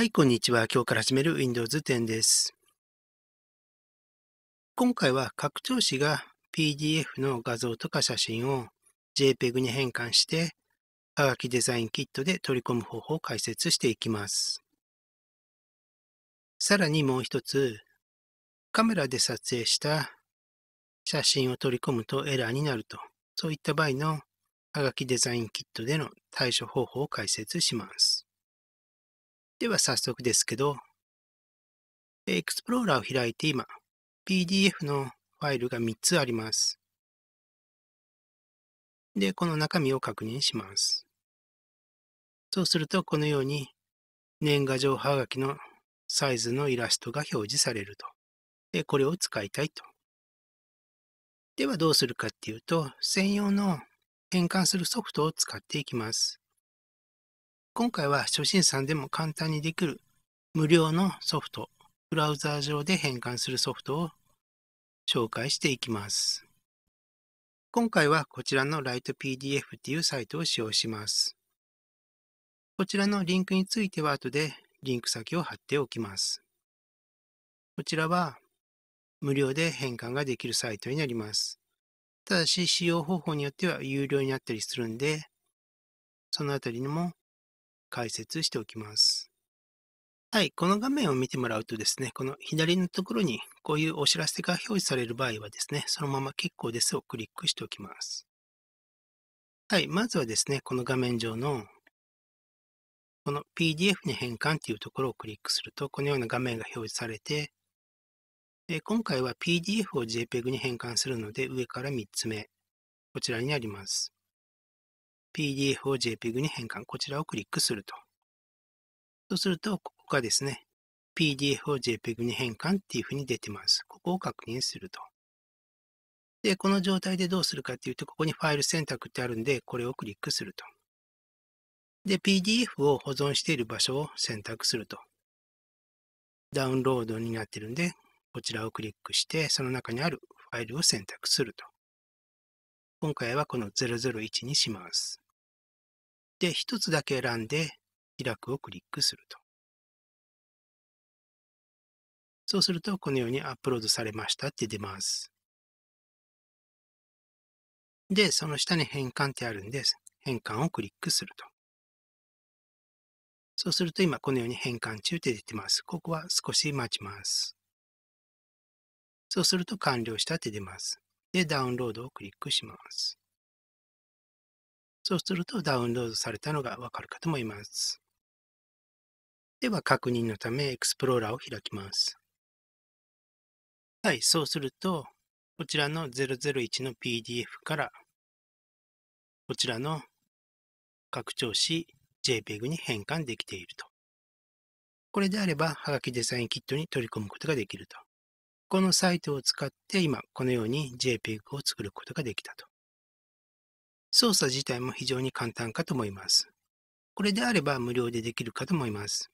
はい、こんにちは。今日から始める Windows 10です。今回は拡張子が PDF の画像とか写真を JPEG に変換して、ハガキデザインキットで取り込む方法を解説していきます。さらにもう一つ、カメラで撮影した写真を取り込むとエラーになると、そういった場合のハガキデザインキットでの対処方法を解説します。では早速ですけど、Explorer を開いて今、PDF のファイルが3つあります。で、この中身を確認します。そうすると、このように年賀状はがきのサイズのイラストが表示されると。で、これを使いたいと。ではどうするかっていうと、専用の変換するソフトを使っていきます。今回は初心者でも簡単にできる無料のソフト、ブラウザー上で変換するソフトを紹介していきます。今回はこちらの LightPDF っていうサイトを使用します。こちらのリンクについては後でリンク先を貼っておきます。こちらは無料で変換ができるサイトになります。ただし使用方法によっては有料になったりするんで、そのあたりにも解説しておきます。はい、この画面を見てもらうとですね、この左のところにこういうお知らせが表示される場合はですね、そのまま結構ですをクリックしておきます。はい、まずはですね、この画面上のこの PDF に変換というところをクリックすると、このような画面が表示されて、今回は PDF を JPEG に変換するので、上から3つ目、こちらになります。PDF を JPEG に変換、こちらをクリックすると。そうすると、ここがですね、PDF を JPEG に変換っていうふうに出てます。ここを確認すると。で、この状態でどうするかっていうと、ここにファイル選択ってあるんで、これをクリックすると。で、PDF を保存している場所を選択すると。ダウンロードになってるんで、こちらをクリックして、その中にあるファイルを選択すると。今回はこの001にします。で、1つだけ選んで、開くをクリックすると。そうすると、このようにアップロードされましたって出ます。で、その下に変換ってあるんです。変換をクリックすると。そうすると今このように変換中って出てます。ここは少し待ちます。そうすると完了したって出ます。で、ダウンロードをクリックします。そうするとダウンロードされたのがわかるかと思います。では確認のためエクスプローラーを開きます。はい、そうすると、こちらの001の PDF からこちらの拡張子 JPEG に変換できていると。これであれば、はがきデザインキットに取り込むことができると。このサイトを使って今、このように JPEG を作ることができたと。操作自体も非常に簡単かと思います。これであれば無料でできるかと思います。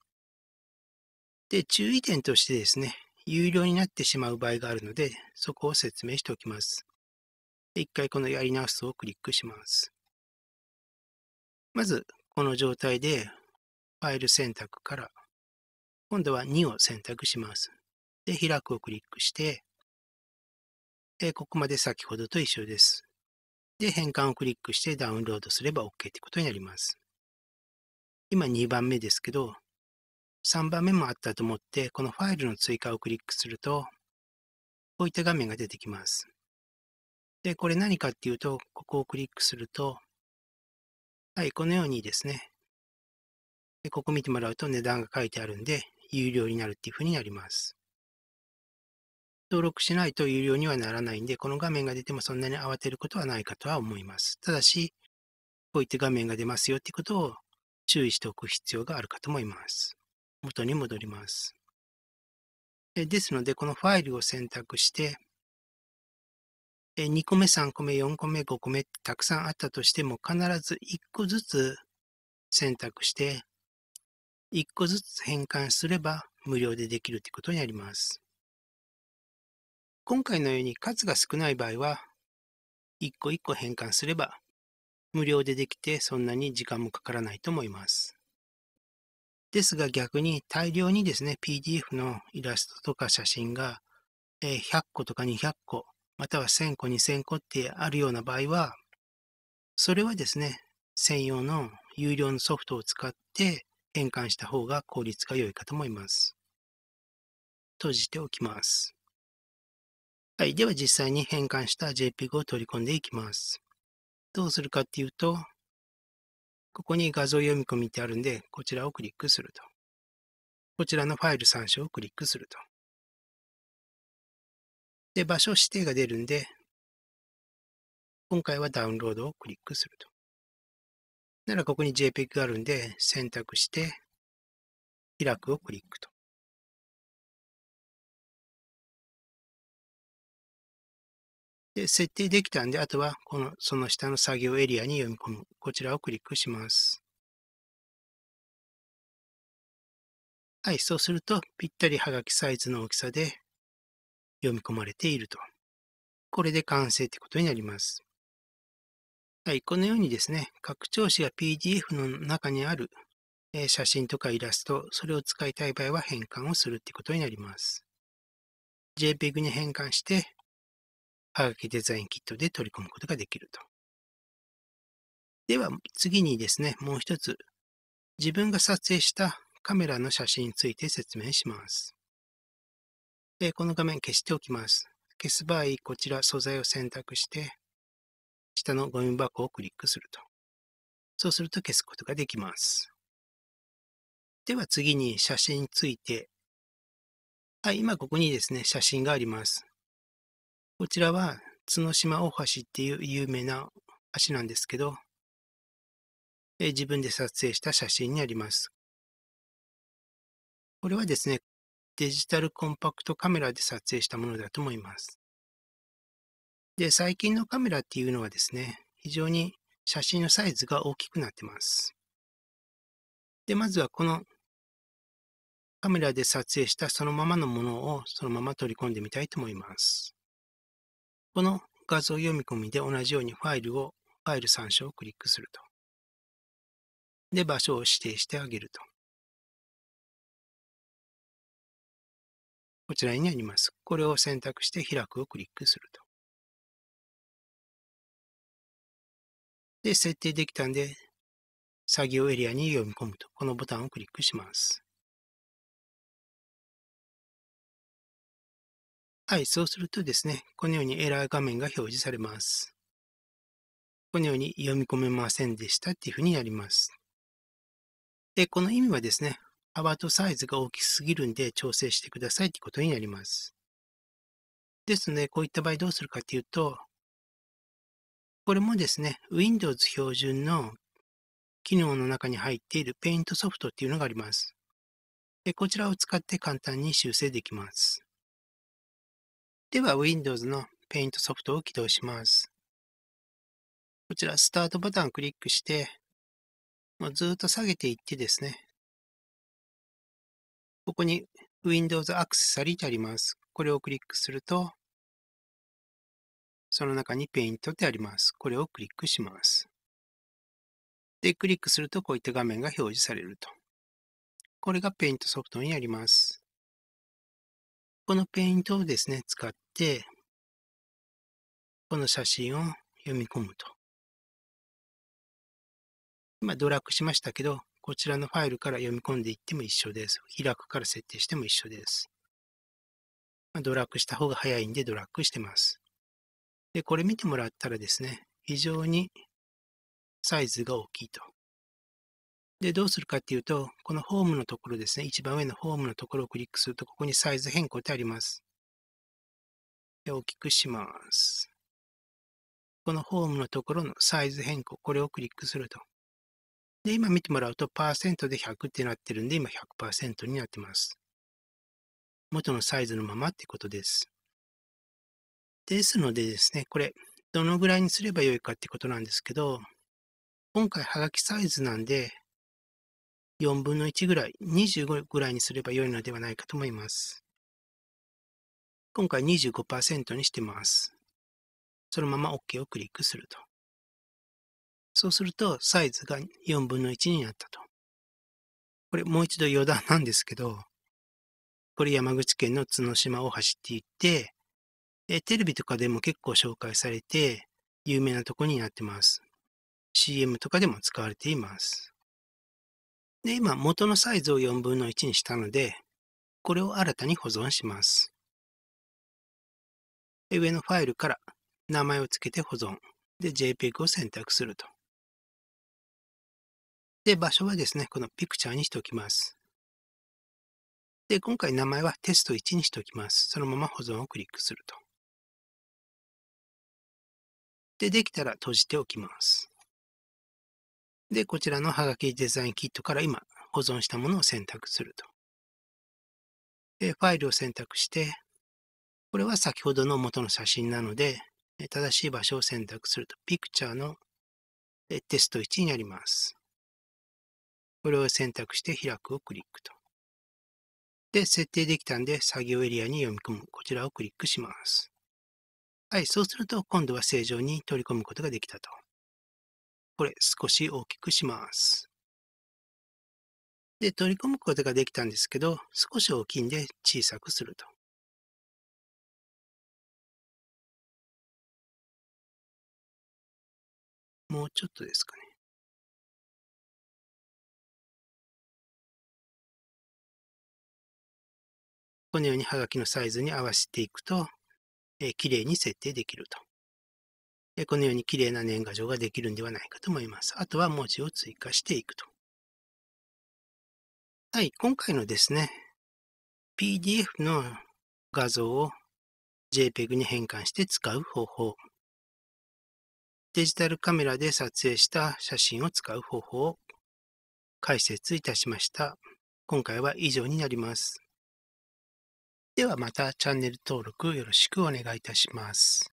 で、注意点としてですね、有料になってしまう場合があるので、そこを説明しておきます。で一回このやり直すをクリックします。まず、この状態で、ファイル選択から、今度は2を選択します。で、開くをクリックして、でここまで先ほどと一緒です。で、変換をクリックしてダウンロードすれば OK ってことになります。今2番目ですけど、3番目もあったと思って、このファイルの追加をクリックすると、こういった画面が出てきます。で、これ何かっていうと、ここをクリックすると、はい、このようにですね、でここ見てもらうと値段が書いてあるんで、有料になるっていうふうになります。登録しないと有料にはならないんで、この画面が出てもそんなに慌てることはないかとは思います。ただし、こういった画面が出ますよってことを注意しておく必要があるかと思います。元に戻ります。ですので、このファイルを選択して、2個目、3個目、4個目、5個目ってたくさんあったとしても、必ず1個ずつ選択して、1個ずつ変換すれば無料でできるということになります。今回のように数が少ない場合は、一個一個変換すれば、無料でできてそんなに時間もかからないと思います。ですが逆に大量にですね、PDF のイラストとか写真が100個とか200個、または1000個、2000個ってあるような場合は、それはですね、専用の有料のソフトを使って変換した方が効率が良いかと思います。閉じておきます。はい。では実際に変換した JPEG を取り込んでいきます。どうするかっていうと、ここに画像読み込みってあるんで、こちらをクリックすると。こちらのファイル参照をクリックすると。で、場所指定が出るんで、今回はダウンロードをクリックすると。ならここに JPEG があるんで、選択して、開くをクリックと。で、設定できたんで、あとはこのその下の作業エリアに読み込む。こちらをクリックします。はい、そうすると、ぴったりはがきサイズの大きさで読み込まれていると。これで完成ということになります。はい、このようにですね、拡張子が PDF の中にある写真とかイラスト、それを使いたい場合は変換をするということになります。JPEG に変換して、はがきデザインキットで取り込むことができると。では次にですね、もう一つ、自分が撮影したカメラの写真について説明します。でこの画面消しておきます。消す場合、こちら素材を選択して、下のゴミ箱をクリックすると。そうすると消すことができます。では次に写真について。はい、今ここにですね、写真があります。こちらは角島大橋っていう有名な橋なんですけど、え自分で撮影した写真になります。これはですね、デジタルコンパクトカメラで撮影したものだと思います。で、最近のカメラっていうのはですね、非常に写真のサイズが大きくなってます。で、まずはこのカメラで撮影したそのままのものをそのまま取り込んでみたいと思います。この画像読み込みで同じようにファイルを、ファイル参照をクリックすると。で、場所を指定してあげると。こちらにあります。これを選択して開くをクリックすると。で、設定できたんで、作業エリアに読み込むと、このボタンをクリックします。はい、そうするとですね、このようにエラー画面が表示されます。このように読み込めませんでしたっていうふうになります。で、この意味はですね、アバートサイズが大きすぎるんで調整してくださいってことになります。ですので、こういった場合どうするかっていうと、これもですね、Windows 標準の機能の中に入っている Paint ソフトっていうのがあります。でこちらを使って簡単に修正できます。では Windows の Paint ソフトを起動します。こちらスタートボタンをクリックして、ずっと下げていってですね、ここに Windows アクセサリーとあります。これをクリックすると、その中に Paint ってあります。これをクリックします。で、クリックするとこういった画面が表示されると。これが Paint ソフトになります。このペイントをですね、使って、この写真を読み込むと。今、ドラッグしましたけど、こちらのファイルから読み込んでいっても一緒です。開くから設定しても一緒です。まドラッグした方が早いんでドラッグしてます。で、これ見てもらったらですね、非常にサイズが大きいと。で、どうするかっていうと、このホームのところですね、一番上のホームのところをクリックすると、ここにサイズ変更ってあります。で大きくします。このホームのところのサイズ変更、これをクリックすると。で、今見てもらうと、パーセントで100ってなってるんで、今100%になってます。元のサイズのままってことです。ですのでですね、これ、どのぐらいにすればよいかってことなんですけど、今回はがきサイズなんで、4分の1ぐらい、25ぐらいにすれば良いのではないかと思います。今回25%にしてます。そのまま OK をクリックすると。そうすると、サイズが4分の1になったと。これもう一度余談なんですけど、これ山口県の角島大橋って言って、えテレビとかでも結構紹介されて、有名なとこになってます。CM とかでも使われています。で、今元のサイズを4分の1にしたので、これを新たに保存します。で上のファイルから名前を付けて保存。で、JPEG を選択すると。で、場所はですね、このピクチャーにしておきます。で、今回名前はテスト1にしておきます。そのまま保存をクリックすると。で、できたら閉じておきます。で、こちらのハガキデザインキットから今保存したものを選択すると。で、ファイルを選択して、これは先ほどの元の写真なので、正しい場所を選択すると、ピクチャーのテスト1になります。これを選択して開くをクリックと。で、設定できたんで、作業エリアに読み込む。こちらをクリックします。はい、そうすると、今度は正常に取り込むことができたと。これ少し大きくします。で、取り込むことができたんですけど、少し大きいんで小さくすると。もうちょっとですかね。このようにハガキのサイズに合わせていくと、えー、きれいに設定できると。このように綺麗な年賀状ができるんではないかと思います。あとは文字を追加していくと。はい、今回のですね、PDF の画像を JPEG に変換して使う方法。デジタルカメラで撮影した写真を使う方法を解説いたしました。今回は以上になります。ではまたチャンネル登録よろしくお願いいたします。